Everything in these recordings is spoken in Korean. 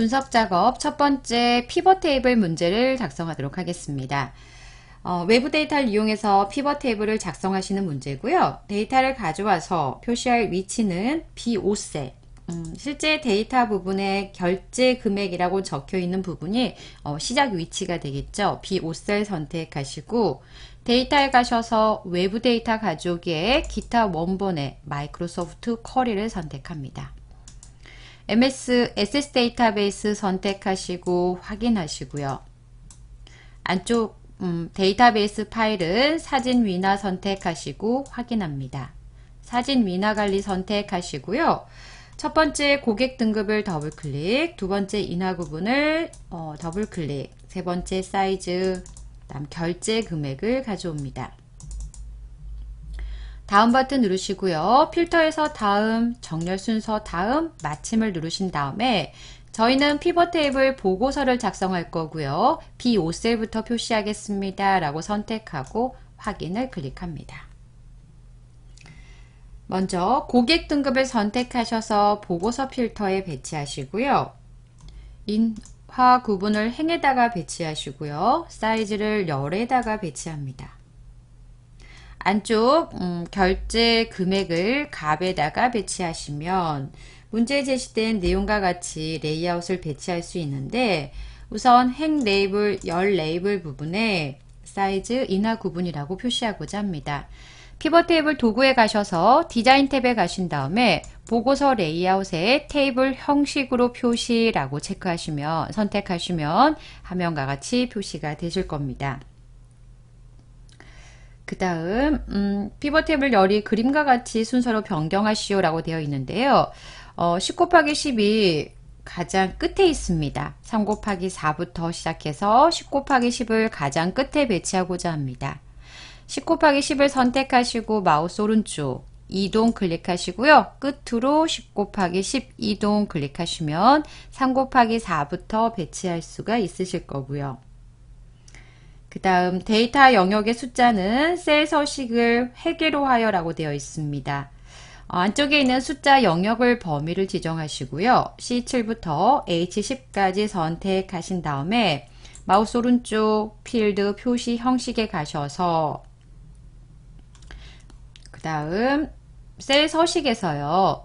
분석 작업 첫 번째 피벗 테이블 문제를 작성하도록 하겠습니다. 어, 외부 데이터를 이용해서 피벗 테이블을 작성하시는 문제고요. 데이터를 가져와서 표시할 위치는 B5셀, 음, 실제 데이터 부분에 결제 금액이라고 적혀 있는 부분이 어, 시작 위치가 되겠죠. B5셀 선택하시고 데이터에 가셔서 외부 데이터 가져오기에 기타 원본에 마이크로소프트 커리를 선택합니다. MS SS 데이터베이스 선택하시고 확인하시고요. 안쪽 음, 데이터베이스 파일은 사진 위나 선택하시고 확인합니다. 사진 위나 관리 선택하시고요. 첫 번째 고객 등급을 더블클릭, 두 번째 인하 구분을 어, 더블클릭, 세 번째 사이즈, 그 다음 결제 금액을 가져옵니다. 다음 버튼 누르시고요. 필터에서 다음, 정렬 순서 다음, 마침을 누르신 다음에 저희는 피벗 테이블 보고서를 작성할 거고요. B5셀부터 표시하겠습니다. 라고 선택하고 확인을 클릭합니다. 먼저 고객 등급을 선택하셔서 보고서 필터에 배치하시고요. 인화 구분을 행에다가 배치하시고요. 사이즈를 열에다가 배치합니다. 안쪽 음, 결제 금액을 값에다가 배치하시면 문제에 제시된 내용과 같이 레이아웃을 배치할 수 있는데 우선 행 레이블, 열 레이블 부분에 사이즈 인하 구분이라고 표시하고자 합니다. 피벗 테이블 도구에 가셔서 디자인 탭에 가신 다음에 보고서 레이아웃에 테이블 형식으로 표시라고 체크하시면 선택하시면 화면과 같이 표시가 되실 겁니다. 그 다음 음, 피벗 탭을 열이 그림과 같이 순서로 변경하시오 라고 되어 있는데요. 어, 10 곱하기 10이 가장 끝에 있습니다. 3 곱하기 4부터 시작해서 10 곱하기 10을 가장 끝에 배치하고자 합니다. 10 곱하기 10을 선택하시고 마우스 오른쪽 이동 클릭하시고요. 끝으로 10 곱하기 10 이동 클릭하시면 3 곱하기 4부터 배치할 수가 있으실 거고요. 그 다음 데이터 영역의 숫자는 셀 서식을 회계로 하여 라고 되어 있습니다. 어, 안쪽에 있는 숫자 영역을 범위를 지정하시고요. C7부터 H10까지 선택하신 다음에 마우스 오른쪽 필드 표시 형식에 가셔서 그 다음 셀 서식에서요.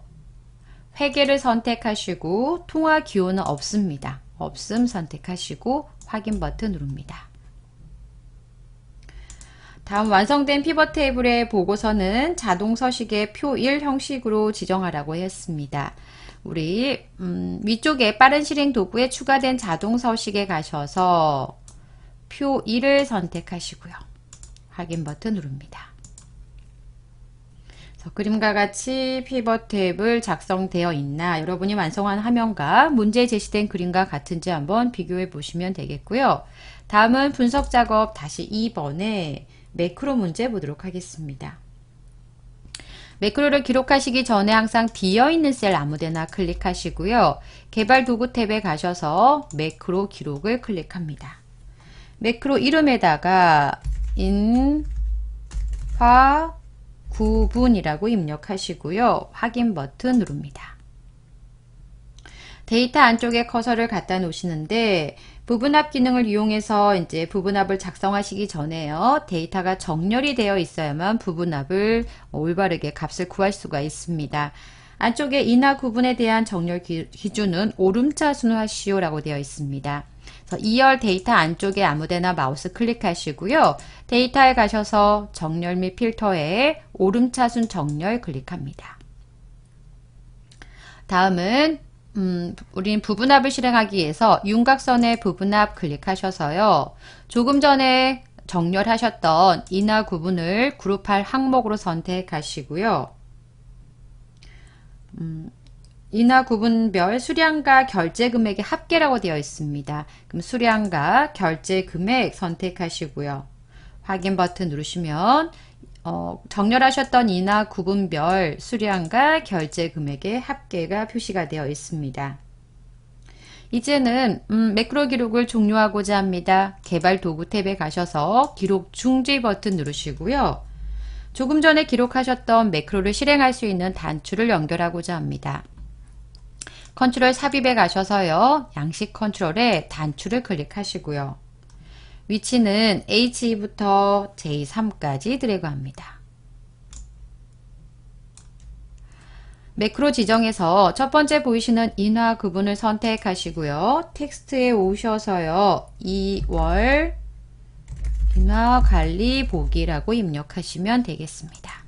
회계를 선택하시고 통화 기호는 없습니다. 없음 선택하시고 확인 버튼 누릅니다. 다음 완성된 피벗 테이블의 보고서는 자동 서식의 표 1 형식으로 지정하라고 했습니다. 우리 음, 위쪽에 빠른 실행 도구에 추가된 자동 서식에 가셔서 표 1을 선택하시고요. 확인 버튼 누릅니다. 그림과 같이 피벗 테이블 작성되어 있나 여러분이 완성한 화면과 문제 제시된 그림과 같은지 한번 비교해 보시면 되겠고요. 다음은 분석 작업 다시 2번에 매크로 문제 보도록 하겠습니다. 매크로를 기록하시기 전에 항상 비어있는 셀 아무데나 클릭하시고요. 개발 도구 탭에 가셔서 매크로 기록을 클릭합니다. 매크로 이름에다가 인화 구분이라고 입력하시고요. 확인 버튼 누릅니다. 데이터 안쪽에 커서를 갖다 놓으시는데 부분합 기능을 이용해서 이제 부분합을 작성하시기 전에요. 데이터가 정렬이 되어 있어야만 부분합을 올바르게 값을 구할 수가 있습니다. 안쪽에 인하 구분에 대한 정렬 기, 준은 오름차순을 하시오 라고 되어 있습니다. 그래서 2열 데이터 안쪽에 아무데나 마우스 클릭하시고요. 데이터에 가셔서 정렬 및 필터에 오름차순 정렬 클릭합니다. 다음은 음, 우린 부분합을 실행하기 위해서 윤곽선의 부분합 클릭하셔서요. 조금 전에 정렬하셨던 인하 구분을 그룹할 항목으로 선택하시고요. 음, 인하 구분별 수량과 결제 금액의 합계라고 되어 있습니다. 그럼 수량과 결제 금액 선택하시고요. 확인 버튼 누르시면 어, 정렬하셨던 인하 구분별 수량과 결제 금액의 합계가 표시가 되어 있습니다. 이제는 음, 매크로 기록을 종료하고자 합니다. 개발 도구 탭에 가셔서 기록 중지 버튼 누르시고요. 조금 전에 기록하셨던 매크로를 실행할 수 있는 단추를 연결하고자 합니다. 컨트롤 삽입에 가셔서요. 양식 컨트롤에 단추를 클릭하시고요. 위치는 H2부터 J3까지 드래그합니다. 매크로 지정에서 첫 번째 보이시는 인화 구분을 선택하시고요. 텍스트에 오셔서요. 2월 인화 관리 보기라고 입력하시면 되겠습니다.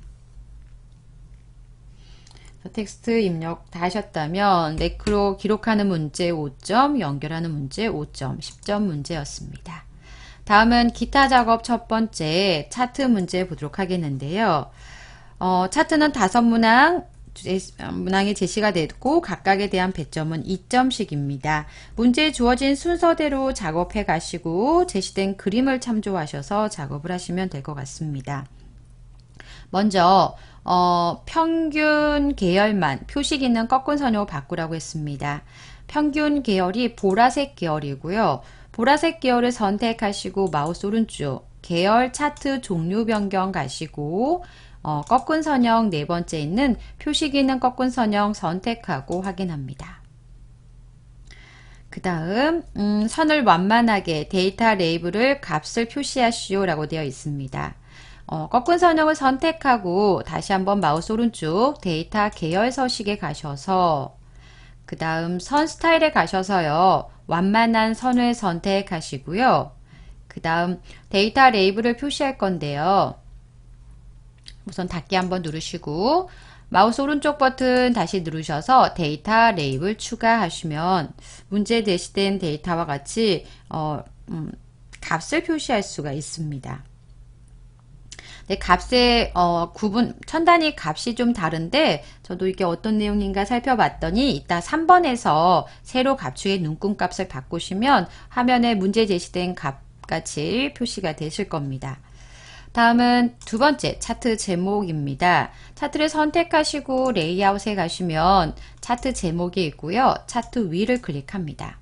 텍스트 입력 다 하셨다면 매크로 기록하는 문제 5점, 연결하는 문제 5점, 10점 문제였습니다. 다음은 기타 작업 첫 번째 차트 문제 보도록 하겠는데요. 어, 차트는 다섯 문항, 문항이 제시가 됐고 각각에 대한 배점은 2점씩입니다. 문제에 주어진 순서대로 작업해 가시고 제시된 그림을 참조하셔서 작업을 하시면 될 것 같습니다. 먼저 어, 평균 계열만 표식있는 꺾은 선으로 바꾸라고 했습니다. 평균 계열이 보라색 계열이고요. 보라색 계열을 선택하시고 마우스 오른쪽 계열 차트 종류 변경 가시고 어, 꺾은 선형 네 번째 있는 표시 기는 꺾은 선형 선택하고 확인합니다. 그 다음 음, 선을 완만하게 데이터 레이블을 값을 표시하시오 라고 되어 있습니다. 어, 꺾은 선형을 선택하고 다시 한번 마우스 오른쪽 데이터 계열 서식에 가셔서 그 다음 선 스타일에 가셔서요. 완만한 선을 선택하시고요. 그 다음 데이터 레이블을 표시할 건데요. 우선 닫기 한번 누르시고 마우스 오른쪽 버튼 다시 누르셔서 데이터 레이블 추가하시면 문제 제시된 데이터와 같이 어, 음, 값을 표시할 수가 있습니다. 네, 값의 어, 구분 천단위 값이 좀 다른데 저도 이게 어떤 내용인가 살펴봤더니 이따 3번에서 세로 값축의 눈금값을 바꾸시면 화면에 문제 제시된 값같이 표시가 되실 겁니다. 다음은 두 번째 차트 제목입니다. 차트를 선택하시고 레이아웃에 가시면 차트 제목이 있고요. 차트 위를 클릭합니다.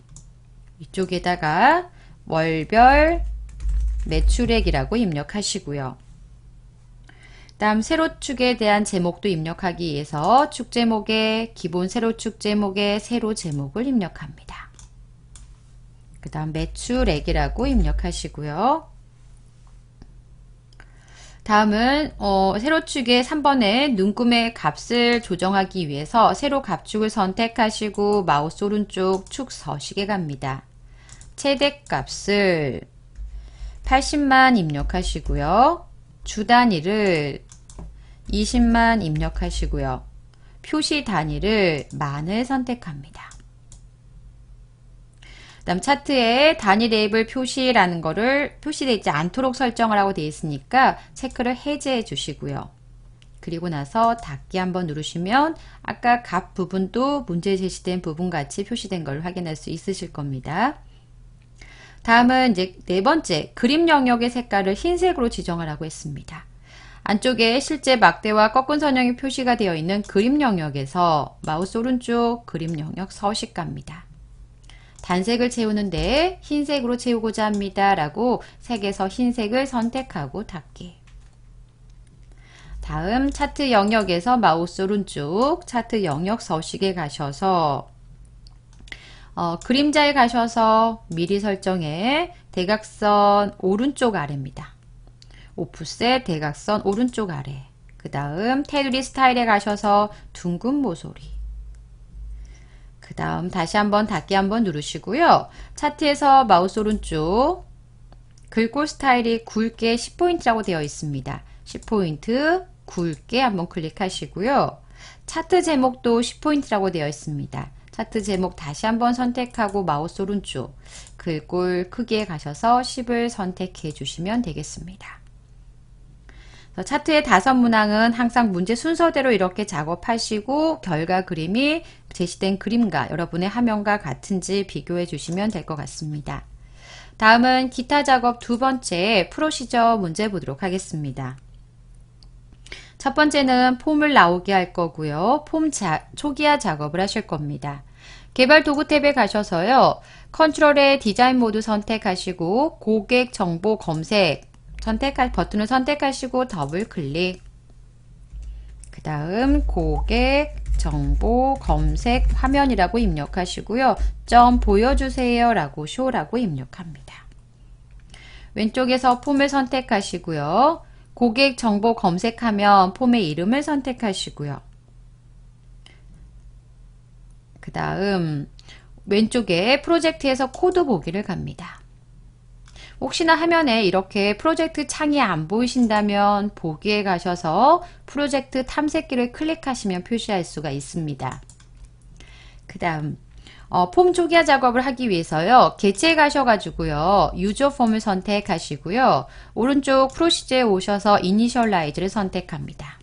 이쪽에다가 월별 매출액이라고 입력하시고요. 다음 세로축에 대한 제목도 입력하기 위해서 축 제목에 기본 세로축 제목에 세로 제목을 입력합니다. 그 다음 매출액이라고 입력하시고요. 다음은 어, 세로축의 3번에 눈금의 값을 조정하기 위해서 세로 값축을 선택하시고 마우스 오른쪽 축 서식에 갑니다. 최대값을 80만 입력하시고요. 주 단위를 20만 입력하시고요. 표시 단위를 만을 선택합니다. 다음 차트에 단위 레이블 표시라는 거를 표시되지 않도록 설정을 하고 되어 있으니까 체크를 해제해 주시고요. 그리고 나서 닫기 한번 누르시면 아까 값 부분도 문제 제시된 부분 같이 표시된 걸 확인할 수 있으실 겁니다. 다음은 이제 네 번째 그림 영역의 색깔을 흰색으로 지정을 하고 있습니다. 안쪽에 실제 막대와 꺾은 선형이 표시가 되어 있는 그림 영역에서 마우스 오른쪽 그림 영역 서식갑니다. 단색을 채우는데 흰색으로 채우고자 합니다. 라고 색에서 흰색을 선택하고 닫기. 다음 차트 영역에서 마우스 오른쪽 차트 영역 서식에 가셔서 어, 그림자에 가셔서 미리 설정해 대각선 오른쪽 아래입니다. 오프셋 대각선 오른쪽 아래 그 다음 테두리 스타일에 가셔서 둥근 모서리 그 다음 다시 한번 닫기 한번 누르시고요. 차트에서 마우스 오른쪽 글꼴 스타일이 굵게 10포인트라고 되어 있습니다. 10포인트 굵게 한번 클릭하시고요. 차트 제목도 10포인트라고 되어 있습니다. 차트 제목 다시 한번 선택하고 마우스 오른쪽 글꼴 크기에 가셔서 10을 선택해 주시면 되겠습니다. 차트의 다섯 문항은 항상 문제 순서대로 이렇게 작업하시고 결과 그림이 제시된 그림과 여러분의 화면과 같은지 비교해 주시면 될 것 같습니다. 다음은 기타 작업 두 번째 프로시저 문제 보도록 하겠습니다. 첫 번째는 폼을 나오게 할 거고요. 폼 자, 초기화 작업을 하실 겁니다. 개발 도구 탭에 가셔서요. 컨트롤의 디자인 모드 선택하시고 고객 정보 검색 선택할 버튼을 선택하시고 더블 클릭 그 다음 고객 정보 검색 화면이라고 입력하시고요. 점 보여주세요 라고 쇼라고 입력합니다. 왼쪽에서 폼을 선택하시고요. 고객 정보 검색하면 폼의 이름을 선택하시고요. 그 다음 왼쪽에 프로젝트에서 코드 보기를 갑니다. 혹시나 화면에 이렇게 프로젝트 창이 안 보이신다면 보기에 가셔서 프로젝트 탐색기를 클릭하시면 표시할 수가 있습니다. 그 다음 어, 폼 초기화 작업을 하기 위해서요. 개체에 가셔가지고요. 유저 폼을 선택하시고요. 오른쪽 프로시제에 오셔서 이니셜라이즈를 선택합니다.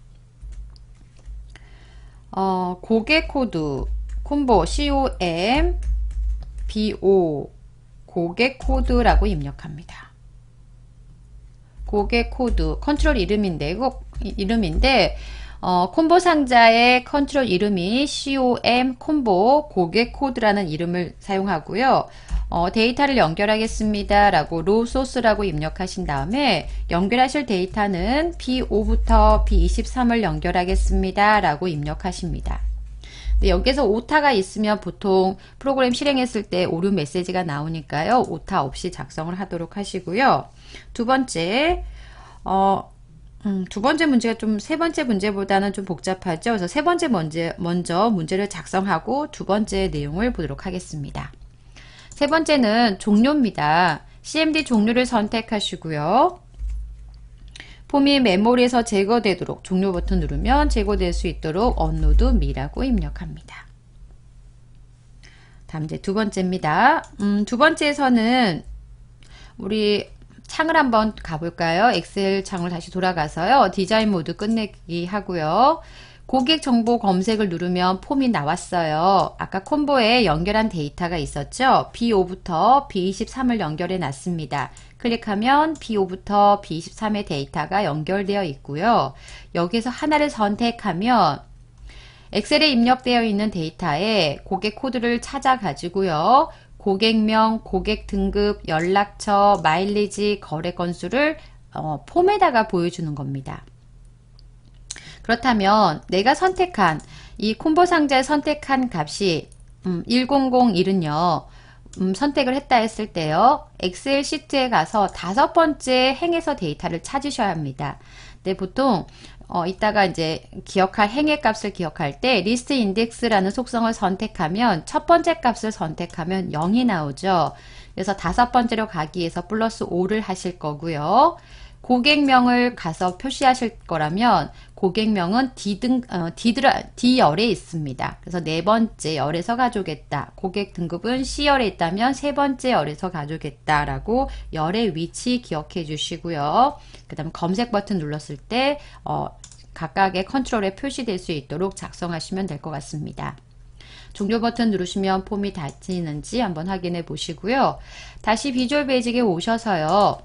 어, 고객 코드 콤보 COM BO 고객 코드라고 입력합니다. 고객 코드 컨트롤 이름인데 이거 이름인데 어, 콤보 상자의 컨트롤 이름이 COM 콤보 고객 코드라는 이름을 사용하고요. 어, 데이터를 연결하겠습니다. 라고 로 소스라고 입력하신 다음에 연결하실 데이터는 B5부터 B23을 연결하겠습니다. 라고 입력하십니다. 네, 여기서 에 오타가 있으면 보통 프로그램 실행했을 때 오류 메시지가 나오니까요. 오타 없이 작성을 하도록 하시고요. 두 번째, 어, 음, 두 번째 문제가 좀 세 번째 문제보다는 좀 복잡하죠. 그래서 세 번째 문제, 먼저 문제를 작성하고 두 번째 내용을 보도록 하겠습니다. 세 번째는 종료입니다. CMD 종료를 선택하시고요. 폼이 메모리에서 제거되도록 종료 버튼 누르면 제거될 수 있도록 언로드 미라고 입력합니다. 다음 이제 두 번째입니다. 음, 두 번째에서는 우리 창을 한번 가볼까요? 엑셀 창을 다시 돌아가서요. 디자인 모드 끝내기 하고요. 고객 정보 검색을 누르면 폼이 나왔어요. 아까 콤보에 연결한 데이터가 있었죠? B5부터 B23을 연결해 놨습니다. 클릭하면 B5부터 B23의 데이터가 연결되어 있고요. 여기서 하나를 선택하면 엑셀에 입력되어 있는 데이터에 고객 코드를 찾아 가지고요. 고객명, 고객 등급, 연락처, 마일리지, 거래 건수를 어, 폼에다가 보여주는 겁니다. 그렇다면 내가 선택한 이 콤보 상자에 선택한 값이 음, 1001은요. 음, 선택을 했다 했을 때요. 엑셀 시트에 가서 다섯 번째 행에서 데이터를 찾으셔야 합니다. 근데 보통 어, 이따가 이제 기억할 행의 값을 기억할 때 리스트 인덱스라는 속성을 선택하면 첫 번째 값을 선택하면 0이 나오죠. 그래서 다섯 번째로 가기 위해서 플러스 5를 하실 거고요. 고객명을 가서 표시하실 거라면 고객명은 D등, 어, D들, D열에 있습니다. 그래서 네 번째 열에서 가져오겠다. 고객 등급은 C열에 있다면 세 번째 열에서 가져오겠다라고 열의 위치 기억해 주시고요. 그 다음 검색 버튼 눌렀을 때 어, 각각의 컨트롤에 표시될 수 있도록 작성하시면 될 것 같습니다. 종료 버튼 누르시면 폼이 닫히는지 한번 확인해 보시고요. 다시 비주얼 베이직에 오셔서요.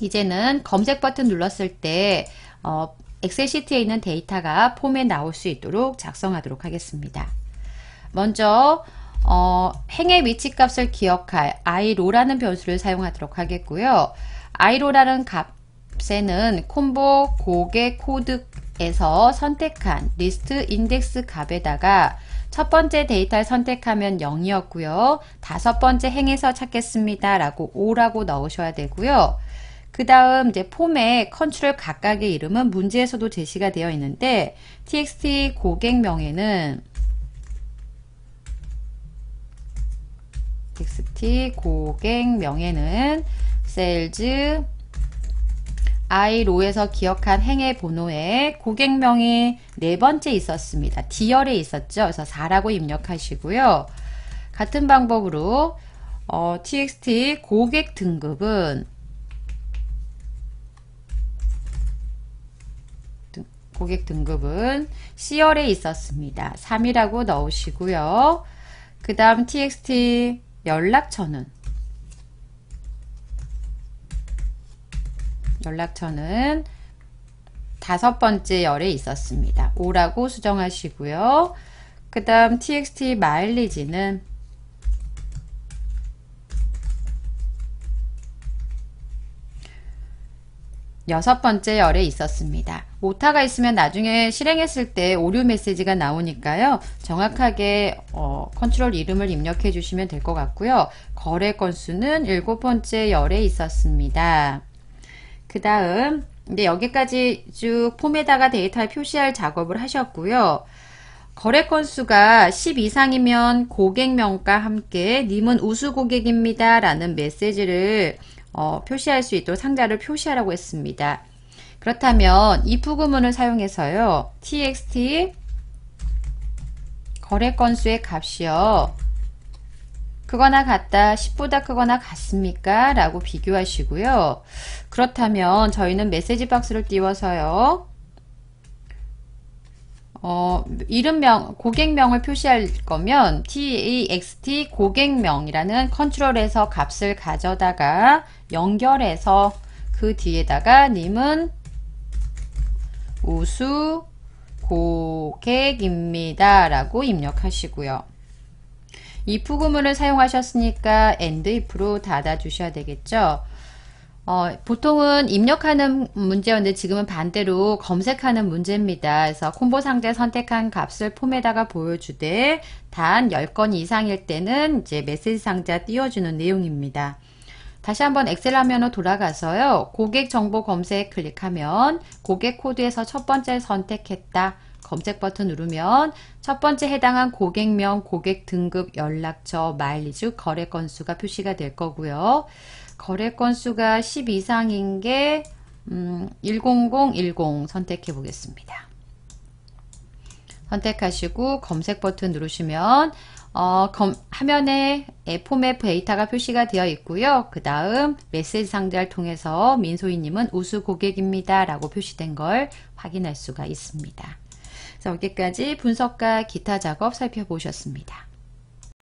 이제는 검색 버튼 눌렀을 때 어, 엑셀 시트에 있는 데이터가 폼에 나올 수 있도록 작성하도록 하겠습니다. 먼저 어, 행의 위치값을 기억할 iro라는 변수를 사용하도록 하겠고요. iro라는 값에는 콤보 고객 코드에서 선택한 리스트 인덱스 값에다가 첫 번째 데이터를 선택하면 0이었고요. 다섯 번째 행에서 찾겠습니다. 라고 5라고 넣으셔야 되고요. 그 다음 이제 폼에 컨트롤 각각의 이름은 문제에서도 제시가 되어 있는데 txt 고객명에는 txt 고객명에는 s a i로에서 기억한 행의 번호에 고객명이 네 번째 있었습니다. 디열에 있었죠. 그래서 4라고 입력하시고요. 같은 방법으로 어, txt 고객 등급은 고객 등급은 C열에 있었습니다. 3이라고 넣으시고요. 그 다음 TXT 연락처는 연락처는 다섯 번째 열에 있었습니다. 5라고 수정하시고요. 그 다음 TXT 마일리지는 여섯 번째 열에 있었습니다. 오타가 있으면 나중에 실행했을 때 오류 메시지가 나오니까요. 정확하게 어, 컨트롤 이름을 입력해 주시면 될 것 같고요. 거래 건수는 일곱 번째 열에 있었습니다. 그 다음 근데 여기까지 쭉 폼에다가 데이터를 표시할 작업을 하셨고요. 거래 건수가 10 이상이면 고객명과 함께 님은 우수 고객입니다 라는 메시지를 어, 표시할 수 있도록 상자를 표시하라고 했습니다. 그렇다면 if 구문을 사용해서요. txt 거래 건수의 값이요. 크거나 같다, 10보다 크거나 같습니까? 라고 비교하시고요. 그렇다면 저희는 메시지 박스를 띄워서요. 어, 이름명, 고객명을 표시할 거면 TAXT 고객명이라는 컨트롤에서 값을 가져다가 연결해서 그 뒤에다가 님은 우수 고객입니다 라고 입력하시고요. if 구문을 사용하셨으니까 and if로 닫아 주셔야 되겠죠. 어, 보통은 입력하는 문제였는데 지금은 반대로 검색하는 문제입니다. 그래서 콤보 상자 선택한 값을 폼에다가 보여주되 단 10건 이상일 때는 이제 메시지 상자 띄워주는 내용입니다. 다시 한번 엑셀 화면으로 돌아가서요. 고객 정보 검색 클릭하면 고객 코드에서 첫 번째 선택했다. 검색 버튼 누르면 첫 번째 해당한 고객명, 고객 등급, 연락처, 마일리지, 거래 건수가 표시가 될 거고요. 거래 건수가 10 이상인 게 10010 음, 선택해 보겠습니다. 선택하시고 검색 버튼 누르시면 어, 검, 화면에 포맷 데이터가 표시가 되어 있고요. 그 다음 메시지 상자를 통해서 민소희님은 우수 고객입니다. 라고 표시된 걸 확인할 수가 있습니다. 그래서 여기까지 분석과 기타 작업 살펴보셨습니다.